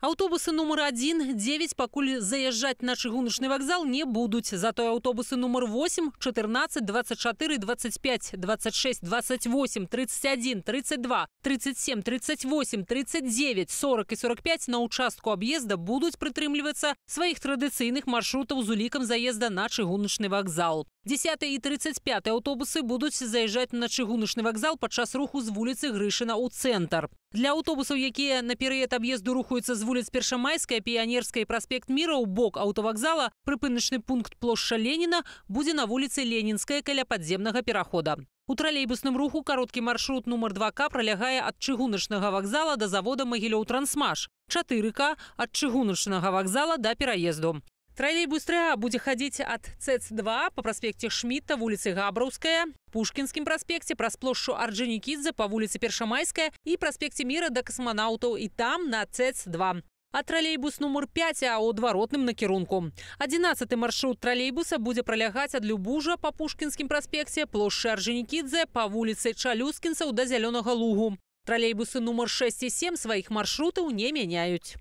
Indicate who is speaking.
Speaker 1: Аўтобусы нумар адзін девять пакуль заязджаць на чыгуначны вакзал не будуць. Затое аўтобусы нумар 8, 14, 24, 25, 26, 28, 31, 32, 37, 38, 39, 40 і 45 на участку аб'езда будуць прытрымлівацца сваіх традыцыйных маршрутаў з улікам заезда на чыгуначны вакзал. 10 і 35 аўтобусы будуць заязджаць на чыгуначны вакзал падчас руху з вуліцы Грышына ў цэнтр. Для аўтобусаў, якія на перыяд аб'езду рухаюцца з вуліц першамайская піянерская праспект міра ў бок аўтавакзала прыпыначны пункт плошча Леніна будзе на вуліцы Ленінская каля падземнага перахода. У тралейбусным руху кароткі маршрут нумар 2к пролягае ад чыгуначнага вакзала да завода магілёў трансмаш. 4к ад чыгуначнага вакзала да пераезду. Троллейбус ТРА будет ходить от цц 2 по проспекте Шмидта в улице Габровская, Пушкинским проспекте, по сплошшу Орджоникидзе по улице Першамайская и проспекте Мира до Космонавтов и там на цц 2 А троллейбус номер 5 а у дваротным накірунку. 11 маршрут троллейбуса будет пролегать от Любужа по Пушкинским проспекте, площадь Орджоникидзе по улице Чалюскінцаў до Зеленого Лугу. Троллейбусы номер 6 и 7 своих маршрутов не меняют.